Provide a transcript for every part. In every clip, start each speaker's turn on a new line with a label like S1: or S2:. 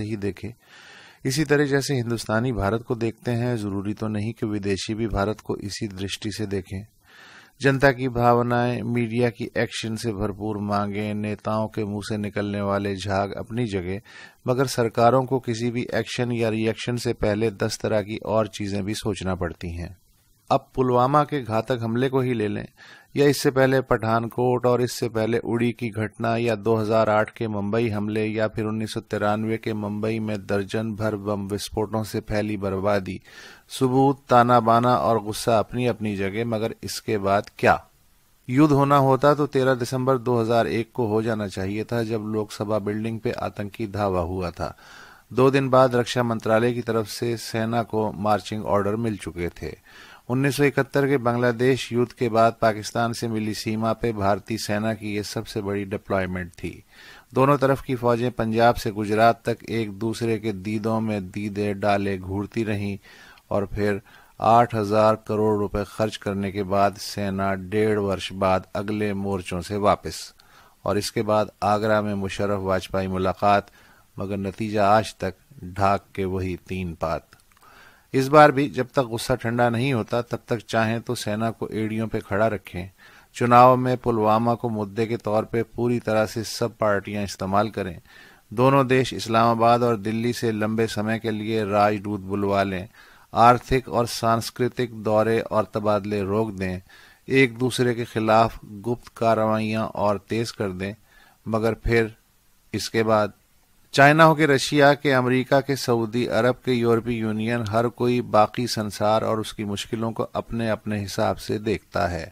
S1: ہی دیکھے اسی طرح جیسے ہندوستانی بھارت بھارت کو کو دیکھتے ہیں ضروری تو نہیں کہ ودیشی بھی اسی سے دیکھیں جنتا کی بھاونائیں میڈیا کی ایکشن سے بھرپور مانگیں نیتاؤں کے منہ سے نکلنے والے جھاگ اپنی جگہ مگر سرکاروں کو کسی بھی ایکشن یا ری ایکشن سے پہلے دس طرح کی اور چیزیں بھی سوچنا پڑتی ہیں اب پلوامہ کے گھاتک حملے کو ہی لے لیں یا اس سے پہلے پٹھان کوٹ اور اس سے پہلے اڑی کی گھٹنا یا دو ہزار آٹھ کے ممبئی حملے یا پھر انیس سو ترانوے کے ممبئی میں درجن بھر بم بس سے پھیلی بربادی ثبوت تانا بانا اور غصہ اپنی اپنی جگہ مگر اس کے بعد کیا یدھ ہونا ہوتا تو تیرہ دسمبر دو ہزار ایک کو ہو جانا چاہیے تھا جب لوک سبھا بلڈنگ پہ آتنکی دھاوا ہوا تھا دو دن بعد رکشا منترالے کی طرف سے سینا کو مارچنگ آرڈر مل چکے تھے انیس سو اکہتر کے بنگلہ دیش ی کے بعد پاکستان سے ملی سیما پہ بھارتی سینا کی یہ سب سے بڑی ڈپلائمنٹ تھی دونوں طرف کی فوجیں پنجاب سے گجرات تک ایک دوسرے کے دیدوں میں دیدے ڈالے گھورتی رہیں اور پھر آٹھ ہزار کروڑ روپے خرچ کرنے کے بعد سینا ڈیڑھ ورش بعد اگلے مورچوں سے واپس اور اس کے بعد آگرہ میں مشرف واجپائی ملاقات مگر نتیجہ آج تک ڈھاک کے وہی تین پات اس بار بھی جب تک غصہ ٹھنڈا نہیں ہوتا تب تک چاہیں تو سینا کو ایڑیوں پہ کھڑا رکھیں چناؤ میں پلوامہ کو مدعے کے طور پہ پوری طرح سے سب پارٹیاں استعمال کریں دونوں دیش اسلام آباد اور دلی سے لمبے سمے کے لیے دودھ بلوا لیں آرتھک اور سانسکرتک دورے اور تبادلے روک دیں ایک دوسرے کے خلاف گپت کاروائیاں اور تیز کر دیں مگر پھر اس کے بعد چائنا ہو کے رشیا کے امریکہ کے سعودی عرب کے یورپی یونین ہر کوئی باقی سنسار اور اس کی مشکلوں کو اپنے اپنے حساب سے دیکھتا ہے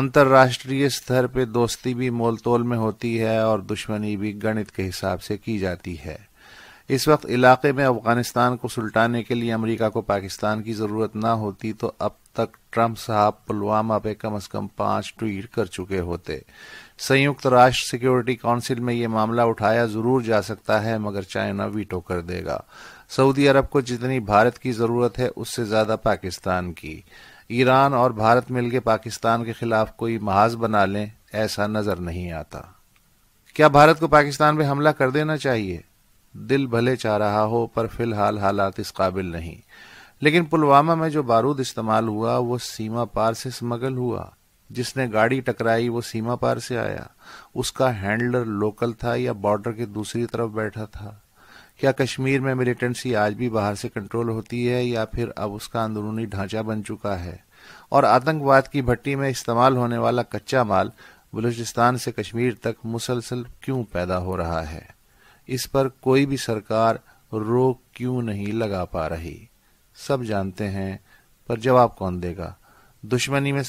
S1: انتراشٹری ستر پہ دوستی بھی مول تول میں ہوتی ہے اور دشمنی بھی گنت کے حساب سے کی جاتی ہے اس وقت علاقے میں افغانستان کو سلٹانے کے لیے امریکہ کو پاکستان کی ضرورت نہ ہوتی تو اب تک ٹرمپ صاحب پلوامہ پہ کم از کم پانچ ٹویٹ کر چکے ہوتے سیوکت راشٹر سیکیورٹی کونسل میں یہ معاملہ اٹھایا ضرور جا سکتا ہے مگر چائنا ویٹو کر دے گا سعودی عرب کو جتنی بھارت کی ضرورت ہے اس سے زیادہ پاکستان کی ایران اور بھارت مل کے پاکستان کے خلاف کوئی محاذ بنا لیں ایسا نظر نہیں آتا کیا بھارت کو پاکستان پہ حملہ کر دینا چاہیے دل بھلے چاہ رہا ہو پر فی الحال حالات اس قابل نہیں لیکن پلوامہ میں جو بارود استعمال ہوا وہ سیما پار سے سمگل ہوا جس نے گاڑی ٹکرائی وہ سیما پار سے آیا اس کا ہینڈلر لوکل تھا یا بارڈر کے دوسری طرف بیٹھا تھا کیا کشمیر میں ملیٹنسی آج بھی باہر سے کنٹرول ہوتی ہے یا پھر اب اس کا اندرونی ڈھانچہ بن چکا ہے اور آتکواد کی بھٹی میں استعمال ہونے والا کچا مال بلوچستان سے کشمیر تک مسلسل کیوں پیدا ہو رہا ہے اس پر کوئی بھی سرکار روک کیوں نہیں لگا پا رہی سب جانتے ہیں پر جواب کون دے گا دشمنی میں